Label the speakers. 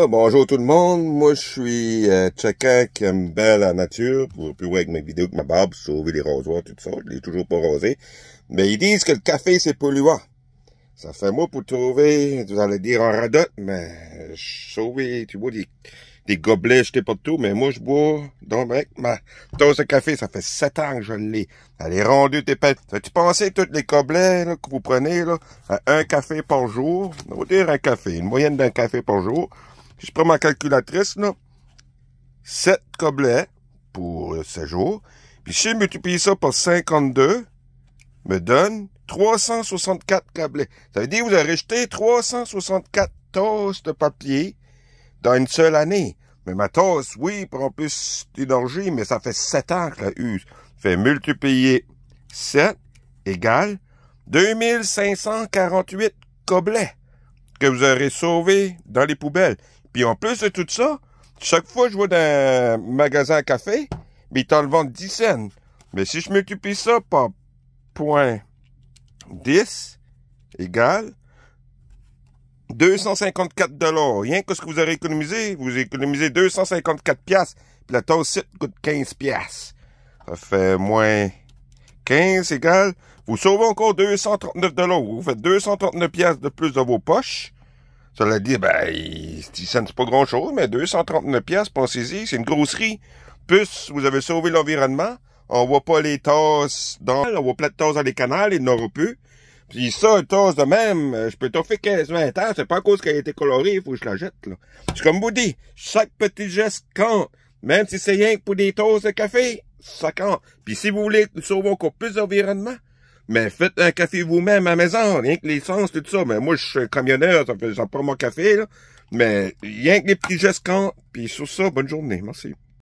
Speaker 1: Ah, bonjour tout le monde, moi je suis chacun qui aime bien la nature, pour plus avec mes vidéos que ma barbe, sauver les rasoirs, tout ça, je l'ai toujours pas rasé. Mais ils disent que le café c'est polluant. Ça fait moi pour trouver, vous allez dire en radote, mais sauver, tu vois, des, des gobelets jetés tout, mais moi je bois, donc mec, ma tasse de café, ça fait sept ans que je l'ai. Elle est rendue t'es pas tu pensais tous les gobelets que vous prenez là, à un café par jour, on va dire un café, une moyenne d'un café par jour, je prends ma calculatrice, là, 7 coblets pour 7 euh, jours. puis si je multiplie ça par 52, me donne 364 coblets. Ça veut dire que vous avez rejeté 364 tosses de papier dans une seule année. Mais ma tasse, oui, prend plus d'énergie, mais ça fait 7 ans que la use. Fait multiplier 7 égale 2548 coblets que vous aurez sauvés dans les poubelles. Puis en plus de tout ça, chaque fois que je vois dans un magasin à café, ben, ils t'en vendent 10 cents. Mais si je multiplie ça par point 10 égale 254 dollars. Rien que ce que vous avez économisé, vous économisez 254 piastres. Puis la tasse coûte 15 piastres. Ça fait moins 15 égale, vous sauvez encore 239 dollars. Vous faites 239 piastres de plus dans vos poches. Cela dit, ben, ça ne pas grand-chose, mais 239 pièces, pensez-y, c'est une grosserie. Plus, vous avez sauvé l'environnement, on voit pas les tasses dans, on voit plein de tasses dans les canals, il n'aura plus. Puis ça, une tasse de même, euh, je peux faire 15, 20 ans, c'est pas à cause qu'elle a été colorée, il faut que je la jette, C'est comme vous dites, chaque petit geste compte, même si c'est rien que pour des tasses de café, ça compte. Puis si vous voulez sauver encore plus d'environnement, mais faites un café vous-même à la maison, rien que l'essence, tout ça. Mais moi, je suis camionneur, ça fait, ça mon café, là. Mais rien que les petits gestes quand. Puis sur ça, bonne journée. Merci.